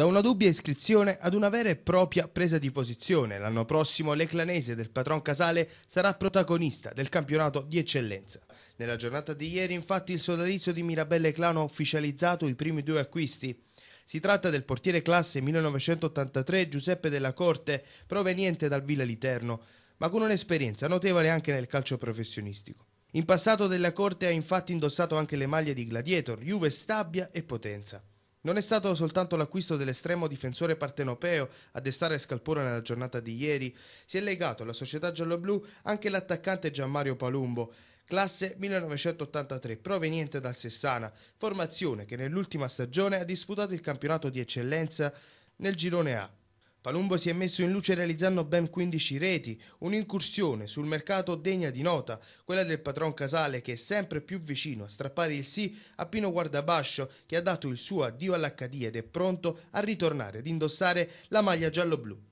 da una dubbia iscrizione ad una vera e propria presa di posizione. L'anno prossimo l'eclanese del patron Casale sarà protagonista del campionato di eccellenza. Nella giornata di ieri infatti il sodalizio di Mirabelle Clano ha ufficializzato i primi due acquisti. Si tratta del portiere classe 1983 Giuseppe della Corte, proveniente dal Villa Literno, ma con un'esperienza notevole anche nel calcio professionistico. In passato della Corte ha infatti indossato anche le maglie di Gladiator, Juve Stabia e Potenza. Non è stato soltanto l'acquisto dell'estremo difensore partenopeo a destare scalpore nella giornata di ieri, si è legato alla società gialloblu anche l'attaccante Gianmario Palumbo, classe 1983, proveniente dal Sessana, formazione che nell'ultima stagione ha disputato il campionato di eccellenza nel girone A. Palumbo si è messo in luce realizzando ben 15 reti, un'incursione sul mercato degna di nota, quella del patron Casale che è sempre più vicino a strappare il sì a Pino Guardabascio che ha dato il suo addio all'HD ed è pronto a ritornare ad indossare la maglia giallo-blu.